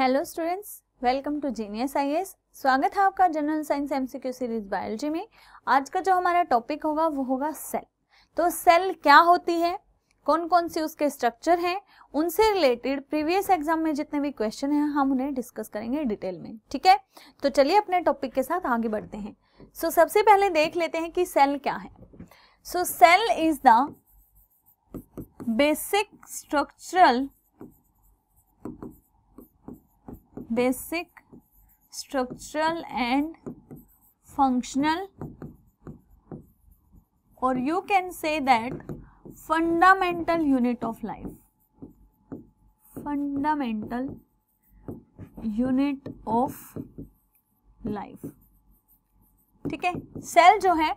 Hello students welcome to genius I स्वागत है आपका general science MCQ series biology में आज का जो हमारा टॉपिक होगा वो होगा सेल तो सेल क्या होती है कौन कौन सी उसके स्ट्रक्चर हैं उनसे रिलेटेड प्रीवियस एग्जाम में जितने भी क्वेश्चन हैं हम उन्हें डिस्कस करेंगे डिटेल में ठीक है तो चलिए अपने टॉपिक के साथ आगे बढ़ते हैं सो so, सबसे पहले देख लेते हैं कि सेल क्या है so cell is the basic structural basic structural and functional or you can say that fundamental unit of life fundamental unit of life ठीक है सेल जो है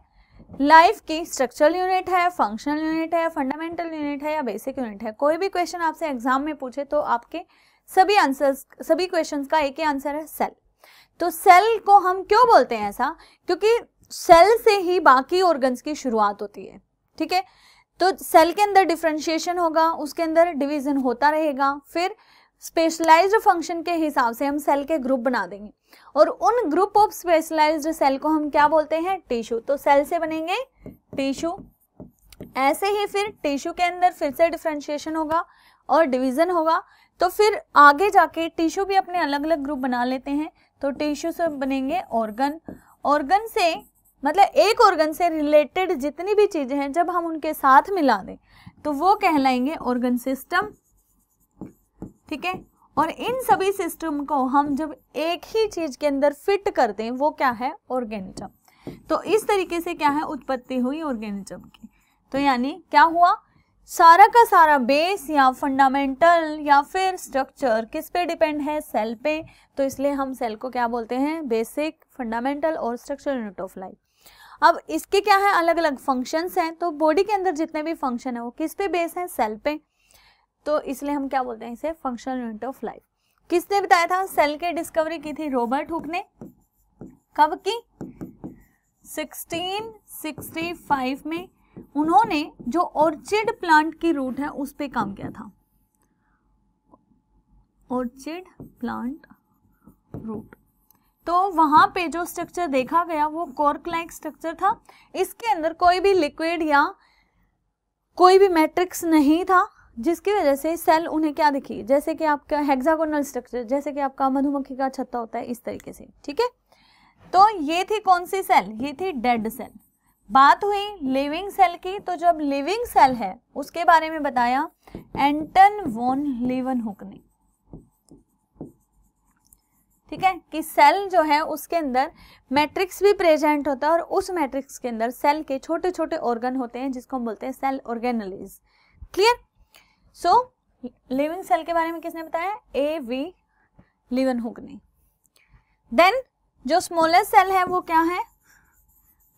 लाइफ की स्ट्रक्चरल यूनिट है फंक्शनल यूनिट है फंडामेंटल यूनिट है या basic unit है कोई भी क्वेश्चन आपसे एग्जाम में पूछे तो आपके सभी आंसर्स सभी क्वेश्चंस का एक ही आंसर है सेल तो सेल को हम क्यों बोलते हैं ऐसा क्योंकि सेल से ही बाकी ऑर्गन्स की शुरुआत होती है ठीक है तो सेल के अंदर डिफ्रेंशिएशन होगा उसके अंदर डिवीजन होता रहेगा फिर स्पेशलाइज्ड फंक्शन के हिसाब से हम सेल के ग्रुप बना देंगे और उन ग्रुप ऑफ स्पेशलाइज्ड सेल को हम क्या बोलते हैं टिश्यू तो सेल से बनेंगे टिश्यू ऐसे ही फिर टिश्यू के अंदर फिर से डिफ्रेंशिएशन होगा और डिवीजन होगा तो फिर आगे जाके टिश्यू भी अपने अलग अलग ग्रुप बना लेते हैं तो टिश्यू से बनेंगे ऑर्गन ऑर्गन से मतलब एक ऑर्गन से रिलेटेड जितनी भी चीज़ें हैं जब हम उनके साथ मिला दें तो वो कहलाएंगे ऑर्गन सिस्टम ठीक है और इन सभी सिस्टम को हम जब एक ही चीज़ के अंदर फिट करते हैं वो क्या है ऑर्गेनिज्म तो इस तरीके से क्या है उत्पत्ति हुई ऑर्गेनिज्म की तो यानी क्या हुआ सारा का सारा बेस या फंडामेंटल या फिर स्ट्रक्चर किस पे डिपेंड है सेल पे तो इसलिए हम सेल को क्या बोलते हैं बेसिक फंडामेंटल और स्ट्रक्चरल यूनिट ऑफ लाइफ अब इसके क्या है अलग अलग फंक्शंस हैं तो बॉडी के अंदर जितने भी फंक्शन है वो किस पे बेस है सेल पे तो इसलिए हम क्या बोलते हैं इसे फंक्शनल यूनिट ऑफ लाइफ किसने बताया था सेल के डिस्कवरी की थी रॉबर्ट हुक ने कब की 1665 में उन्होंने जो ऑर्चिड प्लांट की रूट है उस पर काम किया था ऑर्चिड प्लांट रूट तो वहां पे जो स्ट्रक्चर देखा गया वो कॉर्क लाइक स्ट्रक्चर था इसके अंदर कोई भी लिक्विड या कोई भी मैट्रिक्स नहीं था जिसकी वजह से सेल उन्हें क्या दिखी जैसे कि आपका हेक्सागोनल स्ट्रक्चर जैसे कि आपका मधुमक्खी का छत्ता होता है इस तरीके से ठीक है तो ये थी कौन सी सेल ये थी डेड सेल बात हुई लिविंग सेल की तो जब लिविंग सेल है उसके बारे में बताया एंटन वॉन लिवन हुक ने ठीक है कि सेल जो है उसके अंदर मैट्रिक्स भी प्रेजेंट होता है और उस मैट्रिक्स के अंदर सेल के छोटे छोटे ऑर्गन होते हैं जिसको हम बोलते हैं cell organelles clear so living cell के बारे में किसने बताया ए वी लिवन हुक ने देन जो स्मॉलेस्ट सेल है वो क्या है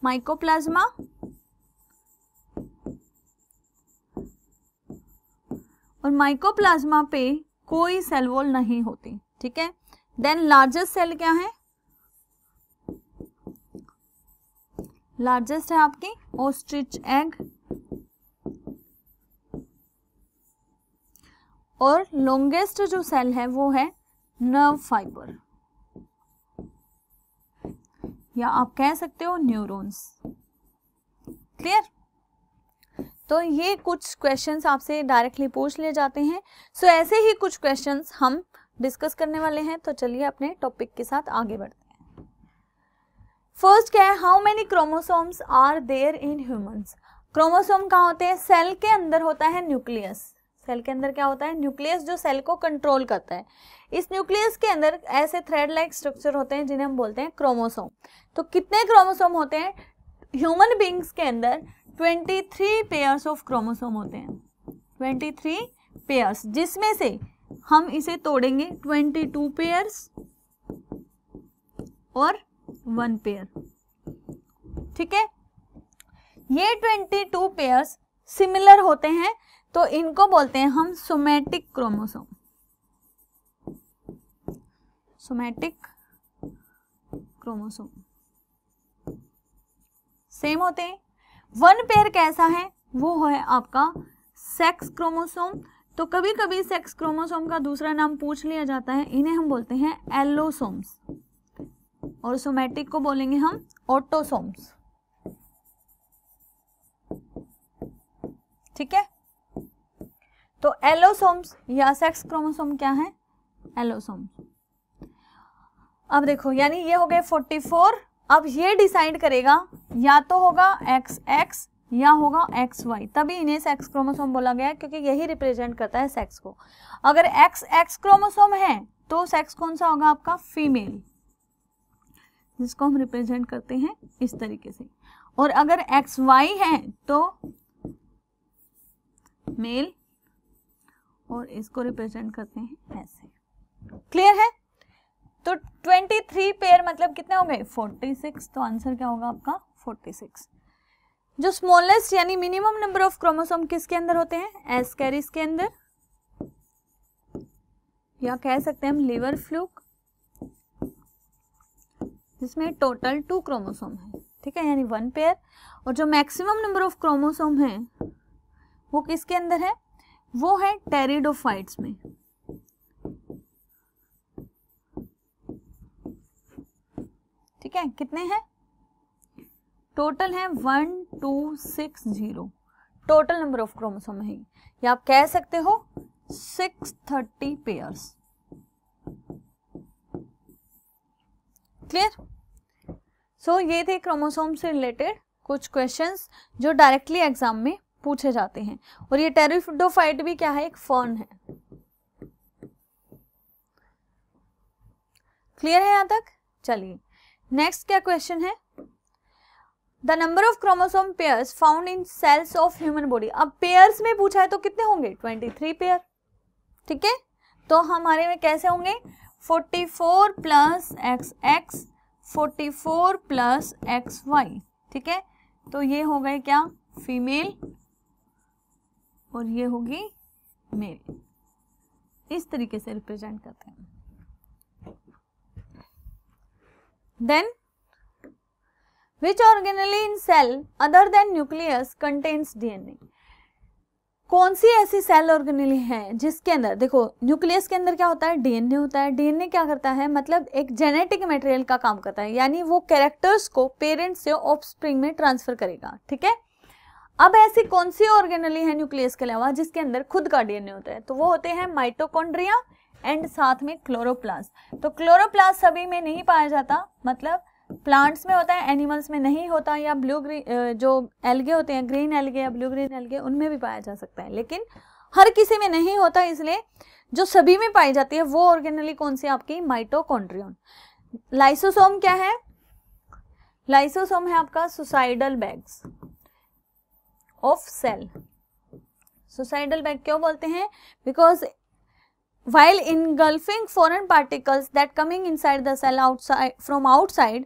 माइकोप्लाज्मा और माइकोप्लाज्मा पे कोई सेल वॉल नहीं होती ठीक है देन लार्जेस्ट सेल क्या है लार्जेस्ट है आपकी ओस्ट्रिच एग और लॉन्गेस्ट जो सेल है वो है नर्व फाइबर या आप कह सकते हो न्यूरॉन्स क्लियर तो ये कुछ क्वेश्चंस आपसे डायरेक्टली पूछ लिए जाते हैं सो so, ऐसे ही कुछ क्वेश्चंस हम डिस्कस करने वाले हैं तो चलिए अपने टॉपिक के साथ आगे बढ़ते हैं फर्स्ट क्या है how many chromosomes are there in humans chromosome कहाँ होते हैं सेल के अंदर होता है न्यूक्लियस सेल के अंदर क्या होता है न्यूक्लियस जो सेल को कंट्रोल करता है इस न्यूक्लियस के अंदर ऐसे थ्रेड लाइक स्ट्रक्चर होते हैं जिन्हें हम बोलते हैं क्रोमोसोम तो कितने क्रोमोसोम होते हैं ह्यूमन बींग्स के अंदर 23 पेयर्स ऑफ क्रोमोसोम होते हैं 23 पेयर्स जिसमें से हम इसे तोड़ेंगे 22 पेयर्स और वन पेयर ठीक है ये 22 पेयर्स सिमिलर होते हैं तो इनको बोलते हैं हम somatic chromosome somatic chromosome same होते हैं वन पेयर कैसा है वो है आपका सेक्स क्रोमोसोम तो कभी कभी सेक्स क्रोमोसोम का दूसरा नाम पूछ लिया जाता है इन्हें हम बोलते हैं एलोसोम्स और सोमैटिक को बोलेंगे हम ऑटोसोम्स ठीक है तो एलोसोम्स या सेक्स क्रोमोसोम क्या है एलोसोम्स अब देखो यानी ये हो गए 44 अब ये डिसाइड करेगा या तो होगा एक्स एक्स या होगा एक्स वाई तभी इन्हें सेक्स क्रोमोसोम बोला गया क्योंकि यही रिप्रेजेंट करता है सेक्स को अगर एक्स एक्स क्रोमोसोम है तो सेक्स कौन सा होगा आपका फीमेल जिसको हम रिप्रेजेंट करते हैं इस तरीके से और अगर एक्स वाई है तो मेल और इसको रिप्रेजेंट करते हैं ऐसे क्लियर है ट्वेंटी थ्री पेयर मतलब कितने होंगे फोर्टी सिक्स तो आंसर क्या होगा आपका फोर्टी सिक्स जो स्मॉलेस्ट यानी मिनिमम नंबर ऑफ क्रोमोसोम किसके अंदर होते हैं एस कैरिस के अंदर या कह सकते हैं हम लिवर फ्लूक जिसमें टोटल टू क्रोमोसोम है ठीक है यानी वन पेयर और जो मैक्सिमम नंबर ऑफ क्रोमोसोम है वो किसके अंदर है वो है टेरिडोफाइट्स में ठीक है कितने हैं टोटल है one two six zero total number of chromosome है या आप कह सकते हो six thirty pairs clear so so, ये थे क्रोमोसोम से रिलेटेड कुछ क्वेश्चंस जो डायरेक्टली एग्जाम में पूछे जाते हैं और ये टेरिफोफाइट भी क्या है एक फर्न है क्लियर है यहां तक चलिए नेक्स्ट क्या क्वेश्चन है the number of chromosome pair found in cells of human body अब पेयर में पूछा है तो कितने होंगे ट्वेंटी थ्री पेयर ठीक है तो हमारे में कैसे होंगे forty four plus X X forty four plus X Y ठीक है तो ये हो गए क्या फीमेल और ये होगी मेल इस तरीके से रिप्रेजेंट करते हैं Then which organelle in cell other than nucleus contains DNA? कौन सी ऐसी सेल ऑर्गेनली है जिसके अंदर देखो न्यूक्लियस के अंदर क्या होता है डीएनए होता है डीएनए क्या करता है मतलब एक जेनेटिक मटेरियल का काम करता है यानी वो कैरेक्टर्स को पेरेंट्स से ऑफस्प्रिंग में ट्रांसफर करेगा ठीक है अब ऐसी कौन सी ऑर्गेनली है न्यूक्लियस के अलावा जिसके अंदर खुद का डीएनए होता है तो वो होते हैं माइटोकॉन्ड्रिया एंड साथ में क्लोरोप्लास्ट तो क्लोरोप्लास्ट सभी में नहीं पाया जाता मतलब प्लांट्स में होता है एनिमल्स में नहीं होता या ब्लू ग्रीन जो एल्गे होते हैं ग्रीन एल्गे या ब्लू ग्रीन एल्गे उनमें भी पाया जा सकता है लेकिन हर किसी में नहीं होता इसलिए जो सभी में पाई जाती है वो ऑर्गेनली कौन सी आपकी माइटोकॉन्ड्रियन लाइसोसोम क्या है लाइसोसोम है आपका suicidal bags of cell suicidal bag क्यों बोलते हैं because while engulfing foreign particles that coming inside the cell outside from outside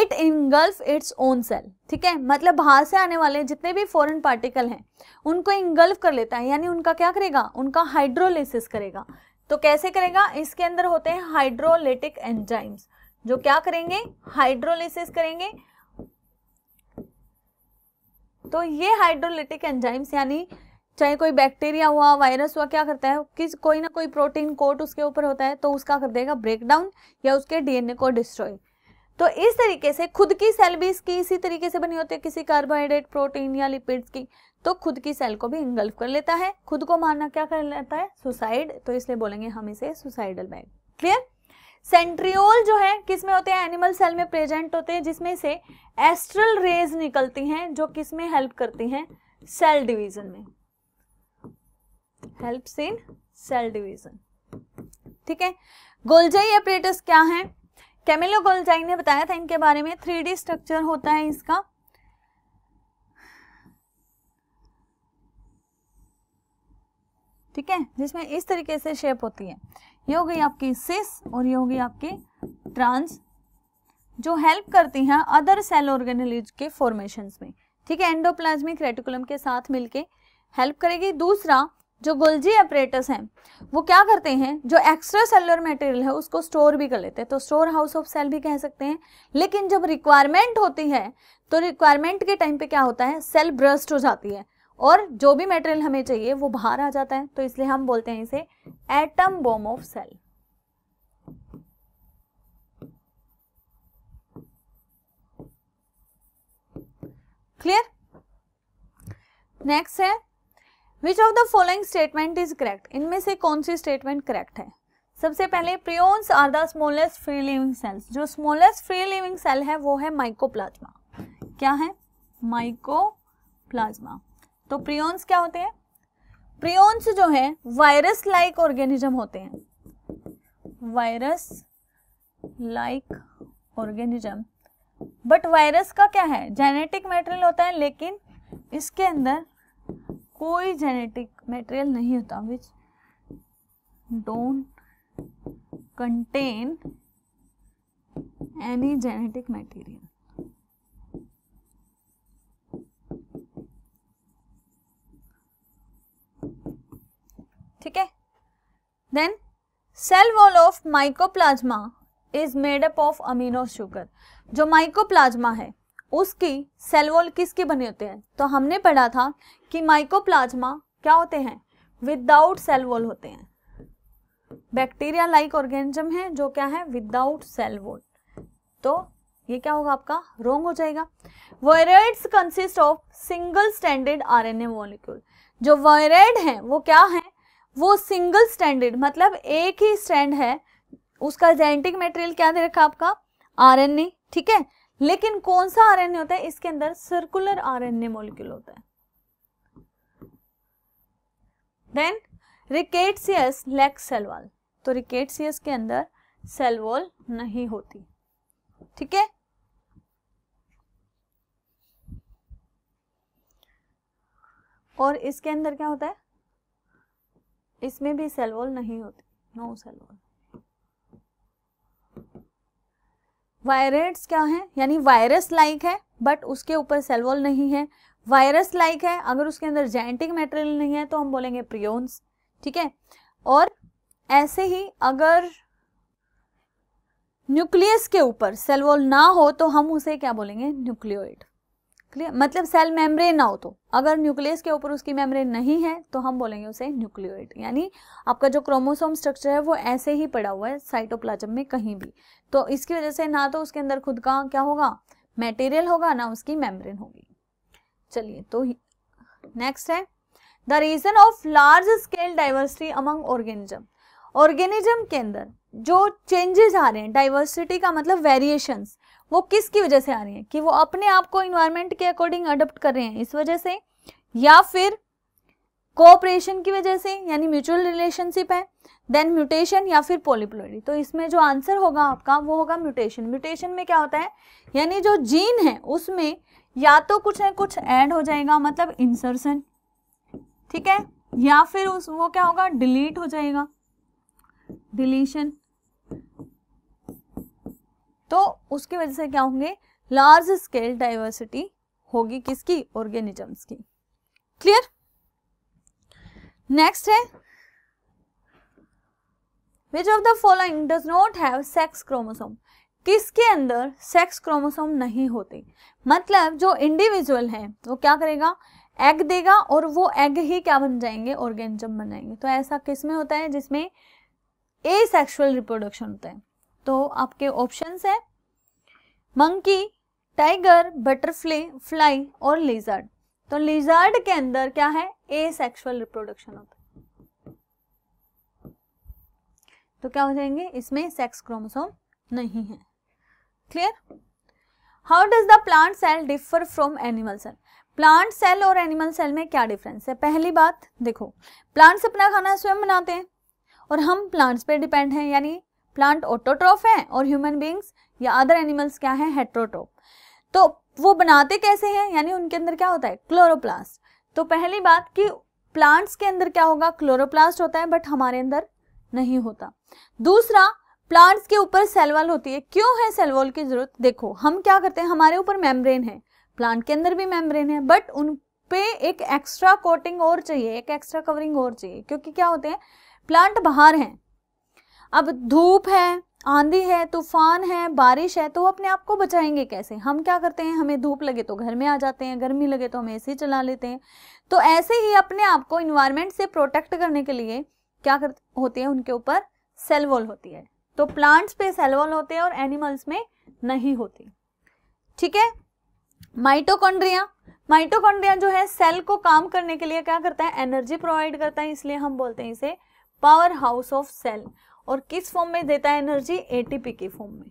it engulf its own cell ठीक है मतलब बाहर से आने वाले जितने भी फॉरेन पार्टिकल हैं उनको इंगल्फ कर लेता है यानी उनका क्या करेगा उनका हाइड्रोलिसिस करेगा तो कैसे करेगा इसके अंदर होते हैं हाइड्रोलिटिक एंजाइम्स जो क्या करेंगे हाइड्रोलिसिस करेंगे तो ये हाइड्रोलिटिक एंजाइम्स यानी चाहे कोई बैक्टीरिया हुआ वायरस हुआ क्या करता है किस कोई ना कोई प्रोटीन कोट उसके ऊपर होता है तो उसका कर देगा ब्रेकडाउन या उसके डीएनए को डिस्ट्रॉय तो इस तरीके से खुद की सेल भी इसकी इसी तरीके से बनी होती है किसी कार्बोहाइड्रेट प्रोटीन या लिपिड्स की तो खुद की सेल को भी इंगल्फ कर लेता है खुद को मारना क्या कर लेता है सुसाइड तो इसलिए बोलेंगे हम इसे सुसाइडल बैग क्लियर सेंट्रियोल जो है किसमें होते हैं एनिमल सेल में प्रेजेंट होते हैं जिसमें से एस्ट्रल रेज निकलती हैं जो किसमें हेल्प करती हैं सेल डिवीजन में हेल्प्स इन सेल डिवीजन ठीक है गोलजाई अपरेटस क्या है कैमिलो गोलजाई ने बताया था इनके बारे में थ्री स्ट्रक्चर होता है इसका ठीक है जिसमें इस तरीके से शेप होती है ये हो गई आपकी सिस और ये हो गई आपकी ट्रांस जो हेल्प करती हैं अदर सेल ऑर्गेनलीज के फॉर्मेशन में ठीक है एंडोप्लाज्मिक रेटिकुलम के साथ मिलके हेल्प करेगी दूसरा जो गुलजी अपरेटस हैं वो क्या करते हैं जो एक्स्ट्रा सेलुलर मटेरियल है उसको स्टोर भी कर लेते हैं तो स्टोर हाउस ऑफ सेल भी कह सकते हैं लेकिन जब रिक्वायरमेंट होती है तो रिक्वायरमेंट के टाइम पे क्या होता है सेल ब्रस्ट हो जाती है और जो भी मटेरियल हमें चाहिए वो बाहर आ जाता है तो इसलिए हम बोलते हैं इसे atom bomb of cell clear next है which of the following statement is correct इनमें से कौन सी स्टेटमेंट करेक्ट है सबसे पहले prions are the smallest free living cells जो स्मॉलेस्ट फ्री लिविंग सेल है वो है माइको प्लाज्मा क्या है माइको प्लाज्मा तो प्रियोन्स क्या होते हैं प्रियोन्स जो है वायरस लाइक ऑर्गेनिज्म होते हैं virus like organism but virus का क्या है जेनेटिक मेटेरियल होता है लेकिन इसके अंदर कोई जेनेटिक मटेरियल नहीं होता which don't contain any genetic material ठीक है then cell wall of mycoplasma is made up of amino sugar जो माइकोप्लाज्मा है उसकी सेल वॉल किसकी बनी होती है तो हमने पढ़ा था कि माइकोप्लाज्मा क्या होते हैं विदाउट सेल वॉल होते हैं बैक्टीरिया लाइक ऑर्गेनिज्म है जो क्या है विदाउट सेल वॉल तो ये क्या होगा आपका रोंग हो जाएगा viroids consist of single standard RNA molecule जो वायरेड हैं वो क्या है वो सिंगल स्टैंडर्ड मतलब एक ही स्टैंड है उसका जेनेटिक मटेरियल क्या दे रखा आपका आरएनए ठीक है लेकिन कौन सा आरएनए होता है इसके अंदर सर्कुलर आरएनए मॉलिक्यूल होता है then rickettsias lack cell wall तो रिकेटसियस के अंदर सेल वॉल नहीं होती ठीक है और इसके अंदर क्या होता है इसमें भी सेल वॉल नहीं होती नो सेल वॉल वायरेट्स क्या है यानी वायरस लाइक है बट उसके ऊपर सेल वॉल नहीं है वायरस लाइक है अगर उसके अंदर जेनेटिक मेटेरियल नहीं है तो हम बोलेंगे प्रियोन्स ठीक है और ऐसे ही अगर न्यूक्लियस के ऊपर सेल वॉल ना हो तो हम उसे क्या बोलेंगे न्यूक्लियोइड क्लियर मतलब सेल मेम्ब्रेन ना हो तो अगर न्यूक्लियस के ऊपर उसकी मेम्ब्रेन नहीं है तो हम बोलेंगे उसे न्यूक्लियोइड यानी आपका जो क्रोमोसोम स्ट्रक्चर है वो ऐसे ही पड़ा हुआ है साइटोप्लाज्म में कहीं भी तो इसकी वजह से ना तो उसके अंदर खुद का क्या होगा मेटेरियल होगा ना उसकी मेम्ब्रेन होगी चलिए तो नेक्स्ट है the reason of large scale diversity among organism organism के अंदर जो चेंजेस आ रहे हैं डाइवर्सिटी का मतलब वेरिएशंस वो किसकी वजह से आ रही हैं कि वो अपने आप को इन्वायरमेंट के अकॉर्डिंग अडोप्ट कर रहे हैं इस वजह से या फिर कोऑपरेशन की वजह से यानी म्यूचुअल रिलेशनशिप है देन म्यूटेशन या फिर पोलिप्लोडी तो इसमें जो आंसर होगा आपका वो होगा म्यूटेशन म्यूटेशन में क्या होता है यानी जो जीन है उसमें या तो कुछ ना कुछ ऐड हो जाएगा मतलब इंसर्शन ठीक है या फिर उस वो क्या होगा डिलीट हो जाएगा डिलीशन तो उसकी वजह से क्या होंगे लार्ज स्केल डाइवर्सिटी होगी किसकी ऑर्गेनिजम्स की क्लियर नेक्स्ट है which of the following does not have sex chromosome किसके अंदर सेक्स क्रोमोसोम नहीं होते मतलब जो इंडिविजुअल है वो क्या करेगा एग देगा और वो एग ही क्या बन जाएंगे ऑर्गेनिज्म बन जाएंगे तो ऐसा किस में होता है जिसमें ए सेक्सुअल रिप्रोडक्शन होता है तो आपके ऑप्शन है मंकी टाइगर बटरफ्लाई फ्लाई और लिजर्ड तो लिजर्ड के अंदर क्या है ए सेक्सुअल रिप्रोडक्शन होता है तो क्या हो जाएंगे इसमें सेक्स क्रोमोसोम नहीं है clear how does the plant cell differ from animal cell plant cell और एनिमल सेल में क्या डिफरेंस है पहली बात देखो प्लांट्स अपना खाना स्वयं बनाते हैं और हम प्लांट्स पे डिपेंड हैं यानी प्लांट ऑटोट्रॉफ हैं और ह्यूमन बींग्स या अदर एनिमल्स क्या हैं हेट्रोट्रॉफ तो वो बनाते कैसे हैं यानी उनके अंदर क्या होता है क्लोरोप्लास्ट तो पहली बात कि प्लांट्स के अंदर क्या होगा क्लोरोप्लास्ट होता है बट हमारे अंदर नहीं होता दूसरा प्लांट्स के ऊपर सेलवॉल होती है क्यों है सेलवॉल की जरूरत देखो हम क्या करते हैं हमारे ऊपर मेम्ब्रेन है प्लांट के अंदर भी मेम्ब्रेन है बट उन पे एक एक्स्ट्रा कोटिंग और चाहिए एक एक्स्ट्रा कवरिंग और चाहिए क्योंकि क्या होते हैं प्लांट बाहर हैं अब धूप है आंधी है तूफान है बारिश है तो अपने आप को बचाएंगे कैसे हम क्या करते हैं हमें धूप लगे तो घर में आ जाते हैं गर्मी लगे तो हम सी चला लेते हैं तो ऐसे ही अपने आप को इन्वायरमेंट से प्रोटेक्ट करने के लिए क्या कर होती है उनके ऊपर सेलवॉल होती है तो प्लांट्स पे सेलवॉल होते हैं और एनिमल्स में नहीं होते ठीक है माइटोकॉन्ड्रिया माइटोकॉन्ड्रिया जो है सेल को काम करने के लिए क्या करता है एनर्जी प्रोवाइड करता है इसलिए हम बोलते हैं इसे पावर हाउस ऑफ सेल और किस फॉर्म में देता है एनर्जी एटीपी के फॉर्म में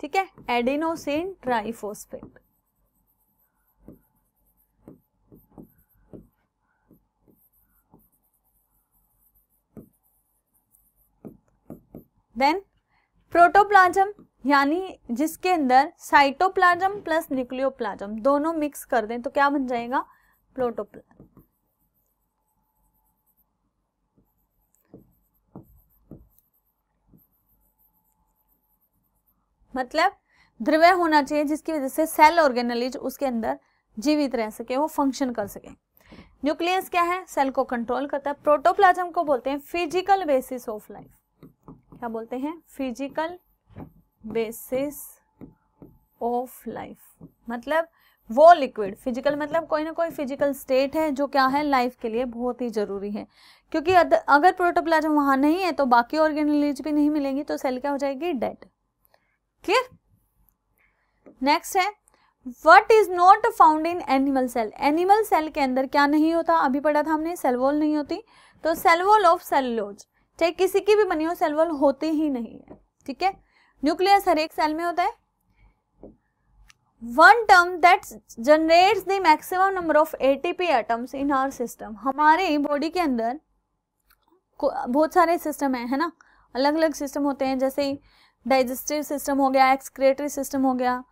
ठीक है एडिनोसिन ट्राइफोस्फेट देन प्रोटोप्लाजम यानी जिसके अंदर साइटोप्लाजम प्लस न्यूक्लियोप्लाजम दोनों मिक्स कर दें तो क्या बन जाएगा प्रोटोप्लाजम मतलब द्रव्य होना चाहिए जिसकी वजह से सेल ऑर्गेनलिज उसके अंदर जीवित रह सके वो फंक्शन कर सके न्यूक्लियस क्या है सेल को कंट्रोल करता है प्रोटोप्लाज्म को बोलते हैं फिजिकल बेसिस ऑफ लाइफ क्या बोलते हैं फिजिकल बेसिस ऑफ लाइफ मतलब वो लिक्विड फिजिकल मतलब कोई ना कोई फिजिकल स्टेट है जो क्या है लाइफ के लिए बहुत ही जरूरी है क्योंकि अगर प्रोटोप्लाज्म वहां नहीं है तो बाकी ऑर्गेनलीज भी नहीं मिलेंगी तो सेल क्या हो जाएगी डेड क्लियर नेक्स्ट है what is not found in animal cell animal cell के अंदर क्या नहीं होता अभी पढ़ा था हमने सेलवोल नहीं होती तो सेलवोल ऑफ सेलोज चाहे किसी की भी मनियो सेल वॉल होते ही नहीं है ठीक है न्यूक्लियस हर एक सेल में होता है one term that generates the maximum number of ATP atoms in our system हमारे बॉडी के अंदर बहुत सारे सिस्टम हैं है ना अलग अलग सिस्टम होते हैं जैसे डाइजेस्टिव सिस्टम हो गया एक्सक्रेटरी सिस्टम हो गया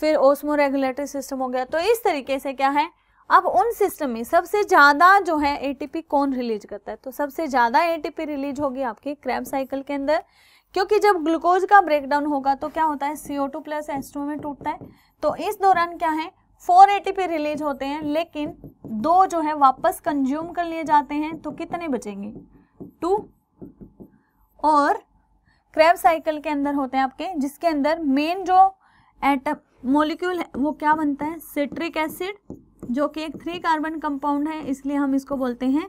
फिर ओस्मो रेगुलेटरी सिस्टम हो गया तो इस तरीके से क्या है अब उन सिस्टम में सबसे ज़्यादा जो है एटीपी कौन रिलीज करता है तो सबसे ज़्यादा एटीपी रिलीज होगी आपके क्रैब साइकिल के अंदर क्योंकि जब ग्लूकोज का ब्रेकडाउन होगा तो क्या होता है CO two plus S two में टूटता है तो इस दौरान क्या है फोर एटीपी रिलीज होते हैं लेकिन दो जो है वापस कंज्यूम कर लिए जाते हैं तो कितने बचेंगे टू और क्रैब साइकिल के अंदर होते हैं आपके जिसके अंदर मेन जो एटम मोलिक्यूल है वो क्या बनता है सिट्रिक एसिड जो कि एक थ्री कार्बन कंपाउंड है इसलिए हम इसको बोलते हैं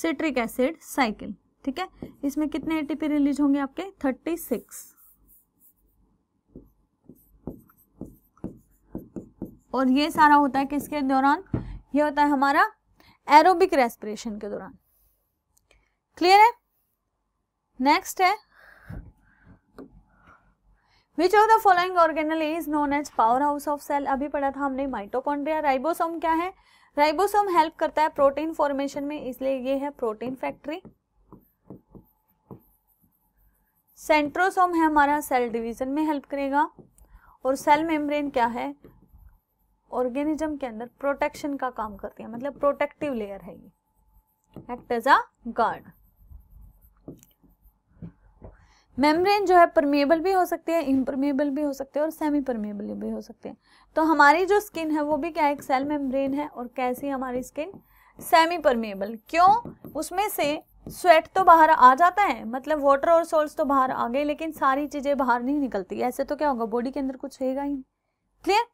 सिट्रिक एसिड साइकिल ठीक है इसमें कितने ए रिलीज होंगे आपके थर्टी सिक्स और ये सारा होता है किसके दौरान ये होता है हमारा एरोबिक रेस्पिरेशन के दौरान क्लियर है नेक्स्ट है which of the following organelle is known as power house of cell अभी पढ़ा था हमने माइटोकॉन्ड्रिया राइबोसोम क्या है राइबोसोम हेल्प करता है प्रोटीन फॉर्मेशन में इसलिए ये है प्रोटीन फैक्ट्री सेंट्रोसोम है हमारा सेल डिवीजन में हेल्प करेगा और सेल मेम्ब्रेन क्या है ऑर्गेनिज्म के अंदर प्रोटेक्शन का काम करती है मतलब प्रोटेक्टिव लेयर है ये act as a guard membrane जो है परमेबल भी हो सकती है इम्परमेबल भी हो सकते हैं और सेमी परमेबल भी हो सकते हैं तो हमारी जो स्किन है वो भी क्या एक सेल मेम्ब्रेन है और कैसी हमारी स्किन सेमी परमेबल क्यों उसमें से स्वेट तो बाहर आ जाता है मतलब वाटर और सोल्स तो बाहर आ गए लेकिन सारी चीज़ें बाहर नहीं निकलती ऐसे तो क्या होगा बॉडी के अंदर कुछ रहेगा ही क्लियर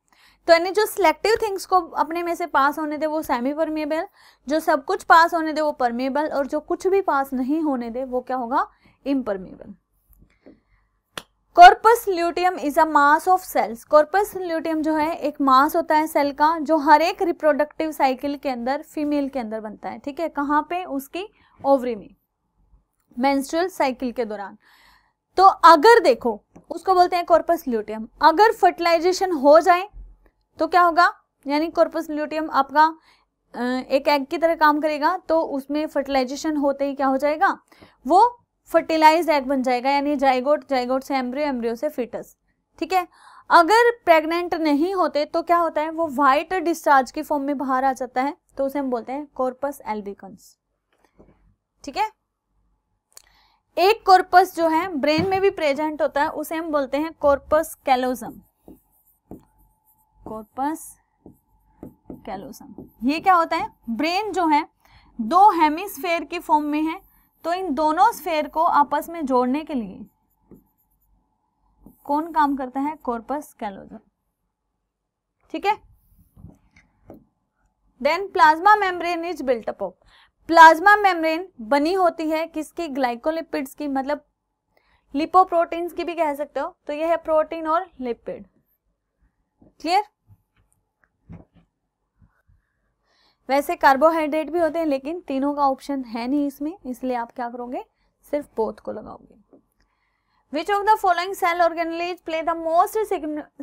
तो यानी जो सिलेक्टिव थिंग्स को अपने में से पास होने दे वो सेमी परमेबल जो सब कुछ पास होने दे वो परमेबल और जो कुछ भी पास नहीं होने दे वो क्या होगा impermeable corpus luteum is a mass of cells corpus luteum जो है एक मास होता है सेल का जो हर एक रिप्रोडक्टिव साइकिल के अंदर फीमेल के अंदर बनता है ठीक है कहाँ पे उसकी ओवरी में मेंस्ट्रुअल साइकिल के दौरान तो अगर देखो उसको बोलते हैं कॉर्पस ल्यूटियम अगर फर्टिलाइजेशन हो जाए तो क्या होगा यानी कॉर्पस ल्यूटियम आपका एक एग की तरह काम करेगा तो उसमें फर्टिलाइजेशन होते ही क्या हो जाएगा वो फर्टिलाइज एग बन जाएगा यानी जाइगोट जाइगोट से एम्ब्रियो एम्ब्रियो से फिटस ठीक है अगर प्रेग्नेंट नहीं होते तो क्या होता है वो वाइट डिस्चार्ज की फॉर्म में बाहर आ जाता है तो उसे हम बोलते हैं कॉर्पस एल्बिकन्स ठीक है एक कॉर्पस जो है ब्रेन में भी प्रेजेंट होता है उसे हम बोलते हैं कॉर्पस कैलोजम कॉर्पस कैलोजम ये क्या होता है ब्रेन जो है दो हेमिस्फेयर की फॉर्म में है तो इन दोनों स्फेयर को आपस में जोड़ने के लिए कौन काम करता है कॉर्पस कैलोजन ठीक है then plasma membrane is built up plasma membrane बनी होती है किसकी ग्लाइकोलिपिड्स की मतलब लिपोप्रोटीन्स की भी कह सकते हो तो यह है प्रोटीन और लिपिड क्लियर वैसे कार्बोहाइड्रेट भी होते हैं लेकिन तीनों का ऑप्शन है नहीं इसमें इसलिए आप क्या करोगे सिर्फ बोथ को लगाओगे which of the following cell organelles play the most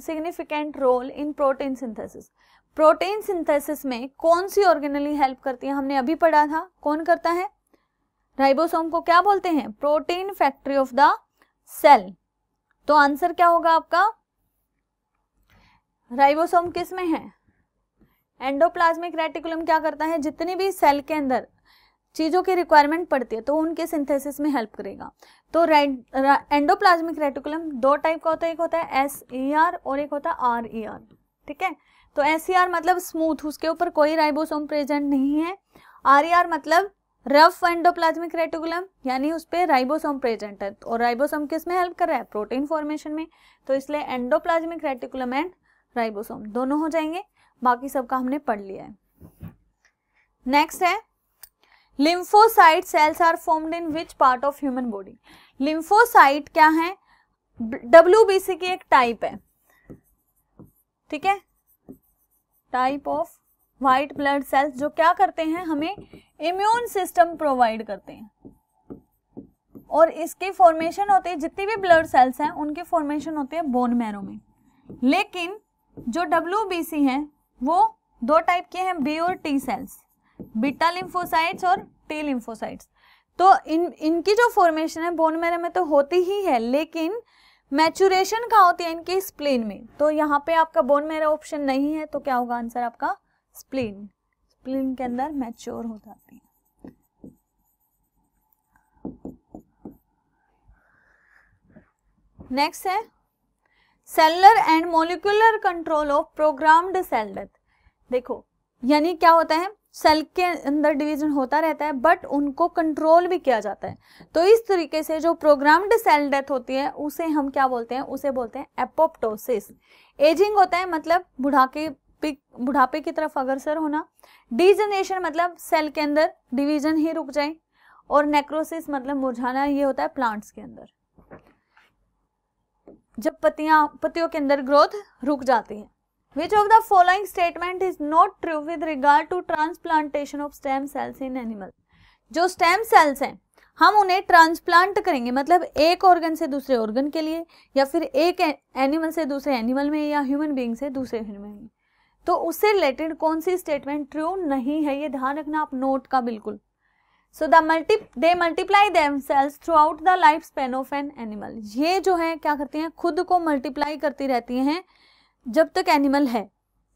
significant role in protein synthesis protein synthesis में कौन सी ऑर्गेनली हेल्प करती है हमने अभी पढ़ा था कौन करता है राइबोसोम को क्या बोलते हैं protein factory of the cell तो आंसर क्या होगा आपका राइबोसोम किस में है एंडोप्लाज्मिक रेटिकुलम क्या करता है जितनी भी सेल के अंदर चीज़ों की रिक्वायरमेंट पड़ती है तो उनके सिंथेसिस में हेल्प करेगा तो एंडोप्लाज्मिक रेटिकुलम दो टाइप का होता है एक होता है एस ई आर और एक होता है आर ई आर ठीक है तो एस ई आर मतलब स्मूथ उसके ऊपर कोई राइबोसोम प्रेजेंट नहीं है आर ई आर मतलब रफ एंडोप्लाज्मिक रेटिकुलम यानी उस पर राइबोसोम प्रेजेंट है और राइबोसोम किस में हेल्प कर रहा है प्रोटीन फॉर्मेशन में तो इसलिए एंडोप्लाज्मिक रेटिकुलम एंड राइबोसोम दोनों हो जाएंगे बाकी सबका हमने पढ़ लिया है नेक्स्ट है lymphocyte cells are formed in which part of human body lymphocyte क्या है डब्ल्यू की एक टाइप है ठीक है type of white blood cells जो क्या करते हैं हमें इम्यून सिस्टम प्रोवाइड करते हैं और इसके फॉर्मेशन होते हैं जितनी भी ब्लड सेल्स हैं उनके फॉर्मेशन होते हैं बोन मैरो में लेकिन जो डब्ल्यू है वो दो टाइप के हैं बी और टी सेल्स बीटा लिम्फोसाइट्स और टी लिम्फोसाइट्स तो इन इनकी जो फॉर्मेशन है बोन मैरे में तो होती ही है लेकिन मैचुरेशन कहाँ होती है इनकी स्प्लेन में तो यहाँ पे आपका बोन मैरो ऑप्शन नहीं है तो क्या होगा आंसर आपका स्प्लेन स्प्लेन के अंदर मैच्योर हो जाती है नेक्स्ट है cellular and molecular control of programmed cell death देखो यानी क्या होता है सेल के अंदर डिवीजन होता रहता है बट उनको कंट्रोल भी किया जाता है तो इस तरीके से जो प्रोग्राम्ड सेल डेथ होती है उसे हम क्या बोलते हैं उसे बोलते हैं एपोप्टोसिस एजिंग होता है मतलब बुढ़ाके बुढ़ापे की तरफ अग्रसर होना डिजनेशन मतलब सेल के अंदर डिवीजन ही रुक जाए और नेक्रोसिस मतलब मुरझाना ये होता है प्लांट्स के अंदर जब पतियां पतियों के अंदर ग्रोथ रुक जाती है which of the following statement is not true with regard to transplantation of stem cells in animal जो स्टेम सेल्स हैं हम उन्हें ट्रांसप्लांट करेंगे मतलब एक ऑर्गन से दूसरे ऑर्गन के लिए या फिर एक एनिमल से दूसरे एनिमल में या ह्यूमन बींग से दूसरे ह्यूमन में तो उससे रिलेटेड कौन सी स्टेटमेंट ट्रू नहीं है ये ध्यान रखना आप नोट का बिल्कुल so the multi they multiply cells throughout the life span of an animal ये जो है क्या करती हैं खुद को मल्टीप्लाई करती रहती हैं जब तक एनिमल है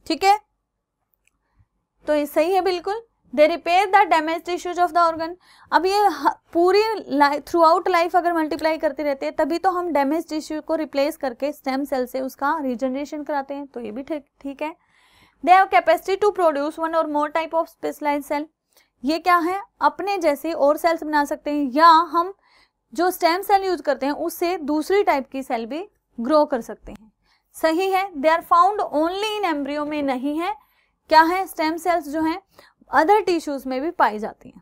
ठीक है तो ये सही है बिल्कुल they repair the damage tissues of the organ अब ये पूरी थ्रू आउट लाइफ अगर मल्टीप्लाई करते रहते हैं तभी तो हम डैमेज टिश्यू को रिप्लेस करके स्टेम सेल से उसका रिजनरेशन कराते हैं तो ये भी ठीक ठीक है they have capacity to produce one और more type of specialise cell ये क्या है अपने जैसे और सेल्स बना सकते हैं या हम जो स्टेम सेल यूज करते हैं उससे दूसरी टाइप की सेल भी ग्रो कर सकते हैं सही है they are found only in embryo में नहीं है क्या है स्टेम सेल्स जो हैं अदर टिश्यूज में भी पाई जाती हैं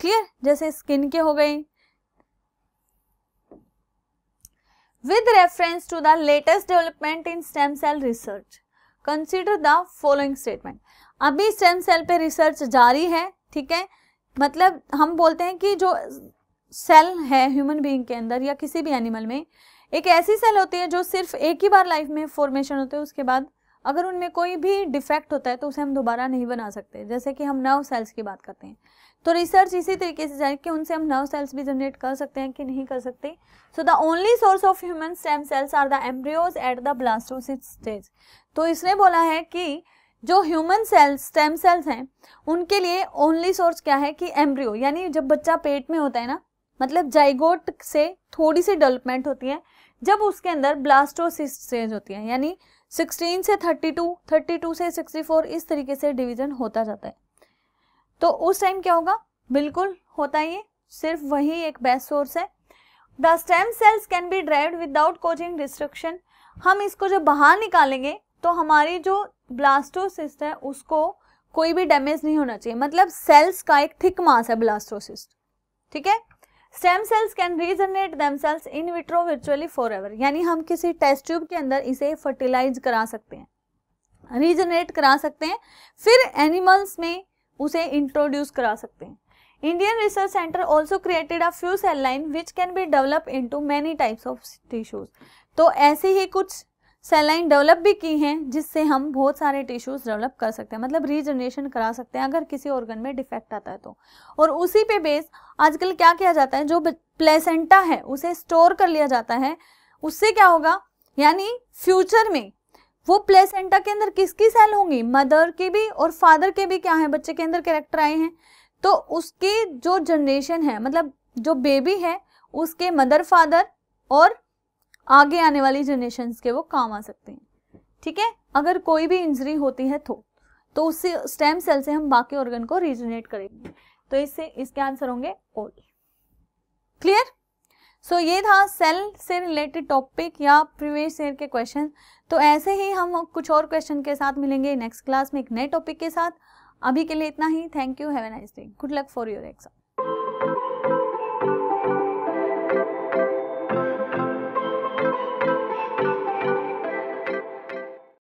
क्लियर जैसे स्किन के हो गए with reference to the latest development in stem cell research consider the following statement अभी स्टेम सेल पे रिसर्च जारी है ठीक है मतलब हम बोलते हैं कि जो सेल है ह्यूमन बीइंग के अंदर या किसी भी एनिमल में एक ऐसी सेल होती है जो सिर्फ एक ही बार लाइफ में फॉर्मेशन होते हैं उसके बाद अगर उनमें कोई भी डिफेक्ट होता है तो उसे हम दोबारा नहीं बना सकते जैसे कि हम नर्व सेल्स की बात करते हैं तो रिसर्च इसी तरीके से जाए कि उनसे हम नर्व सेल्स भी जनरेट कर सकते हैं कि नहीं कर सकते so the only source of human stem cells are the embryos at the blastocyst stage तो इसने बोला है कि जो ह्यूमन सेल्स स्टेम सेल्स हैं उनके लिए ओनली सोर्स क्या है कि एम्ब्रियो यानी जब बच्चा पेट में होता है ना मतलब जाइगोट से थोड़ी सी डेवलपमेंट होती है जब उसके अंदर ब्लास्टोसिस स्टेज होती है यानी 16 से 32, 32 से 64 इस तरीके से डिवीजन होता जाता है तो उस टाइम क्या होगा बिल्कुल होता ये सिर्फ वही एक बेस्ट सोर्स है the stem cells can be drive without causing destruction हम इसको जब बाहर निकालेंगे तो हमारी जो ब्लास्टोसिस्ट है उसको कोई भी डैमेज नहीं होना चाहिए मतलब सेल्स का एक थिक मास है ब्लास्टोसिस्ट ठीक है stem cells can regenerate them cells in vitro virtually forever यानी हम किसी टेस्ट ट्यूब के अंदर इसे फर्टिलाइज करा सकते हैं रीजनरेट करा सकते हैं फिर एनिमल्स में उसे इंट्रोड्यूस करा सकते हैं Indian Research Center also created a few cell line which can be developed into many types of tissues तो ऐसे ही कुछ सेल लाइन डेवलप भी की हैं जिससे हम बहुत सारे टिश्यूज़ डेवलप कर सकते हैं मतलब रीजनरेशन करा सकते हैं अगर किसी ऑर्गन में डिफेक्ट आता है तो और उसी पे बेस आजकल क्या किया जाता है जो प्लेसेंटा है उसे स्टोर कर लिया जाता है उससे क्या होगा यानी फ्यूचर में वो प्लेसेंटा के अंदर किसकी सेल होंगी मदर के भी और फादर के भी क्या है बच्चे के अंदर कैरेक्टर आए हैं तो उसके जो जनरेशन है मतलब जो बेबी है उसके मदर फादर और आगे आने वाली जनरेशन के वो काम आ सकते हैं ठीक है अगर कोई भी इंजरी होती है तो तो उससे स्टेम सेल से हम बाकी ऑर्गन को रीजनरेट करेंगे तो इससे इसके आंसर होंगे ऑल क्लियर सो ये था सेल से रिलेटेड टॉपिक या प्रीवियस ईयर के क्वेश्चन तो ऐसे ही हम कुछ और क्वेश्चन के साथ मिलेंगे नेक्स्ट क्लास में एक नए टॉपिक के साथ अभी के लिए इतना ही thank you have a nice day good luck for your exam